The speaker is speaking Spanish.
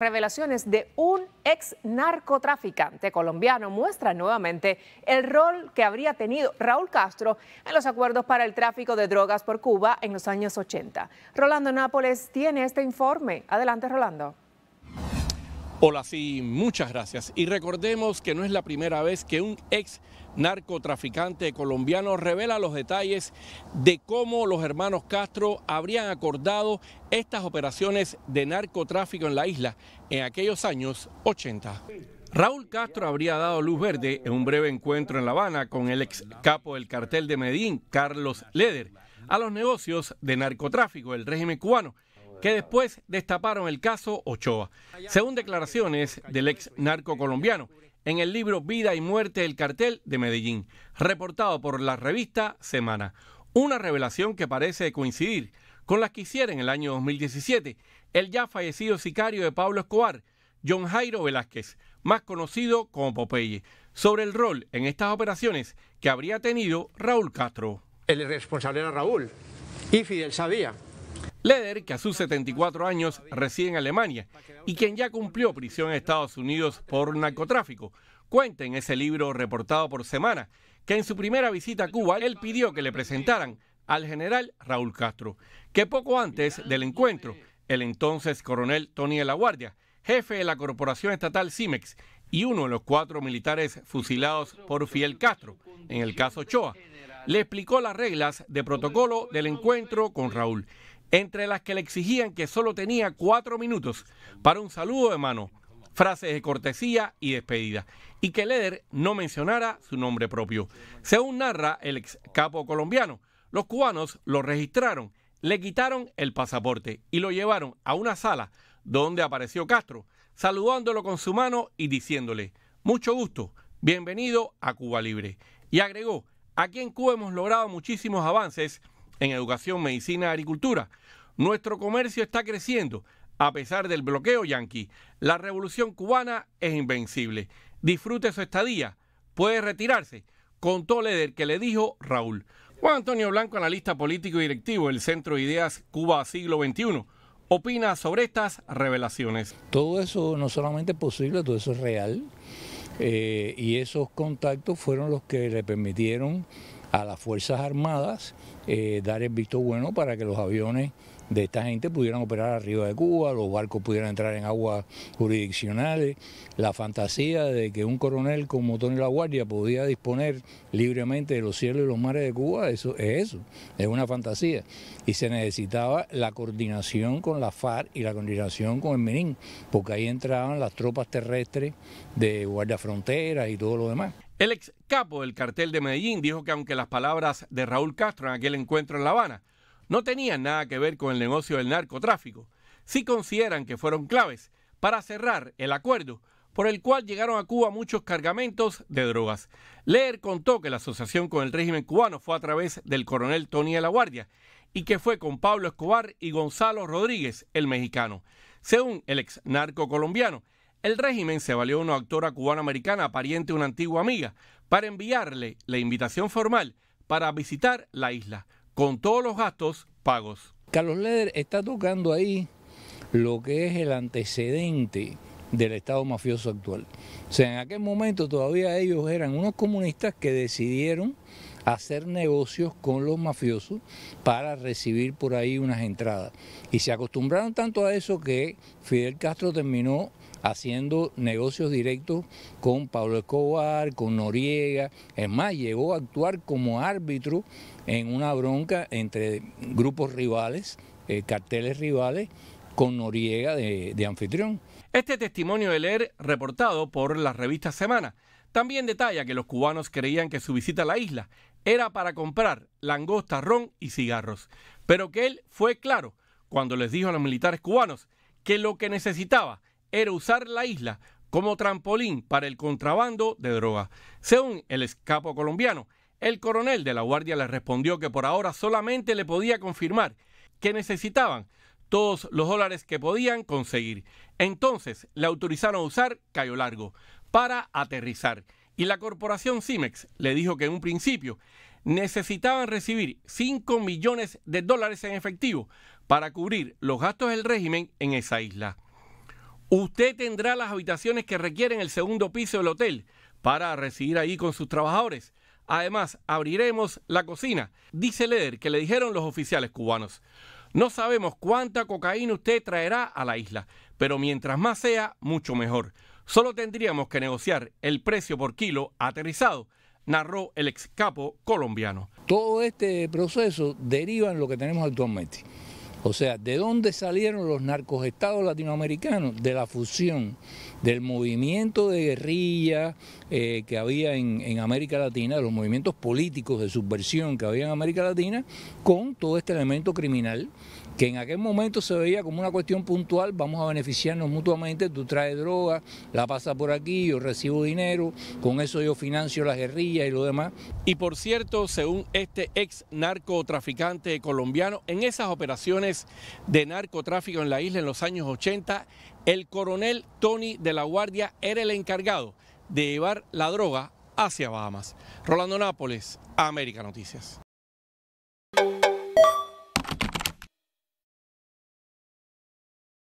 Revelaciones de un ex narcotraficante colombiano muestran nuevamente el rol que habría tenido Raúl Castro en los acuerdos para el tráfico de drogas por Cuba en los años 80. Rolando Nápoles tiene este informe. Adelante, Rolando. Hola, sí, muchas gracias. Y recordemos que no es la primera vez que un ex narcotraficante colombiano revela los detalles de cómo los hermanos Castro habrían acordado estas operaciones de narcotráfico en la isla en aquellos años 80. Raúl Castro habría dado luz verde en un breve encuentro en La Habana con el ex capo del cartel de Medellín, Carlos Leder, a los negocios de narcotráfico del régimen cubano que después destaparon el caso Ochoa, según declaraciones del ex narco colombiano en el libro Vida y Muerte del Cartel de Medellín, reportado por la revista Semana. Una revelación que parece coincidir con las que hiciera en el año 2017 el ya fallecido sicario de Pablo Escobar, John Jairo Velázquez, más conocido como Popeye, sobre el rol en estas operaciones que habría tenido Raúl Castro. El responsable era Raúl y Fidel sabía Leder, que a sus 74 años reside en Alemania y quien ya cumplió prisión en Estados Unidos por narcotráfico, cuenta en ese libro reportado por semana que en su primera visita a Cuba él pidió que le presentaran al general Raúl Castro, que poco antes del encuentro, el entonces coronel Tony de la Guardia, jefe de la Corporación Estatal CIMEX y uno de los cuatro militares fusilados por Fidel Castro, en el caso Choa, le explicó las reglas de protocolo del encuentro con Raúl entre las que le exigían que solo tenía cuatro minutos para un saludo de mano, frases de cortesía y despedida, y que Leder no mencionara su nombre propio. Según narra el ex capo colombiano, los cubanos lo registraron, le quitaron el pasaporte y lo llevaron a una sala donde apareció Castro, saludándolo con su mano y diciéndole, mucho gusto, bienvenido a Cuba Libre. Y agregó, aquí en Cuba hemos logrado muchísimos avances en educación, medicina, agricultura. Nuestro comercio está creciendo a pesar del bloqueo yanqui. La revolución cubana es invencible. Disfrute su estadía. Puede retirarse. Contó Leder que le dijo Raúl. Juan Antonio Blanco, analista político y directivo del Centro de Ideas Cuba Siglo XXI, opina sobre estas revelaciones. Todo eso no solamente es posible, todo eso es real. Eh, y esos contactos fueron los que le permitieron a las Fuerzas Armadas eh, dar el visto bueno para que los aviones de esta gente pudieran operar arriba de Cuba, los barcos pudieran entrar en aguas jurisdiccionales, la fantasía de que un coronel como Tony La Guardia podía disponer libremente de los cielos y los mares de Cuba, eso es eso, es una fantasía. Y se necesitaba la coordinación con la FARC y la coordinación con el Menín, porque ahí entraban las tropas terrestres de Guardia Frontera y todo lo demás. El ex capo del cartel de Medellín dijo que aunque las palabras de Raúl Castro en aquel encuentro en La Habana, no tenían nada que ver con el negocio del narcotráfico, Si consideran que fueron claves para cerrar el acuerdo por el cual llegaron a Cuba muchos cargamentos de drogas. Leer contó que la asociación con el régimen cubano fue a través del coronel Tony de la Guardia y que fue con Pablo Escobar y Gonzalo Rodríguez, el mexicano. Según el ex narco colombiano, el régimen se valió de una actora cubana-americana, pariente de una antigua amiga, para enviarle la invitación formal para visitar la isla, con todos los gastos pagos. Carlos Leder está tocando ahí lo que es el antecedente del Estado mafioso actual. O sea, en aquel momento todavía ellos eran unos comunistas que decidieron hacer negocios con los mafiosos para recibir por ahí unas entradas. Y se acostumbraron tanto a eso que Fidel Castro terminó haciendo negocios directos con Pablo Escobar, con Noriega. Es más, llegó a actuar como árbitro en una bronca entre grupos rivales, eh, carteles rivales, con Noriega de, de anfitrión. Este testimonio de leer reportado por la revista Semana también detalla que los cubanos creían que su visita a la isla era para comprar langosta, ron y cigarros, pero que él fue claro cuando les dijo a los militares cubanos que lo que necesitaba era usar la isla como trampolín para el contrabando de drogas. Según el escapo colombiano, el coronel de la Guardia le respondió que por ahora solamente le podía confirmar que necesitaban todos los dólares que podían conseguir. Entonces le autorizaron a usar Cayo Largo para aterrizar y la corporación Cimex le dijo que en un principio necesitaban recibir 5 millones de dólares en efectivo para cubrir los gastos del régimen en esa isla. Usted tendrá las habitaciones que requieren el segundo piso del hotel para residir ahí con sus trabajadores. Además, abriremos la cocina. Dice Leder que le dijeron los oficiales cubanos. No sabemos cuánta cocaína usted traerá a la isla, pero mientras más sea, mucho mejor. Solo tendríamos que negociar el precio por kilo aterrizado, narró el ex capo colombiano. Todo este proceso deriva en lo que tenemos actualmente. O sea, ¿de dónde salieron los narcoestados latinoamericanos? De la fusión del movimiento de guerrilla eh, que había en, América Latina, de los movimientos políticos de subversión que había en América Latina, con todo este elemento criminal que en aquel momento se veía como una cuestión puntual, vamos a beneficiarnos mutuamente, tú traes droga, la pasas por aquí, yo recibo dinero, con eso yo financio las guerrillas y lo demás. Y por cierto, según este ex narcotraficante colombiano, en esas operaciones de narcotráfico en la isla en los años 80, el coronel Tony de la Guardia era el encargado de llevar la droga hacia Bahamas. Rolando Nápoles, América Noticias.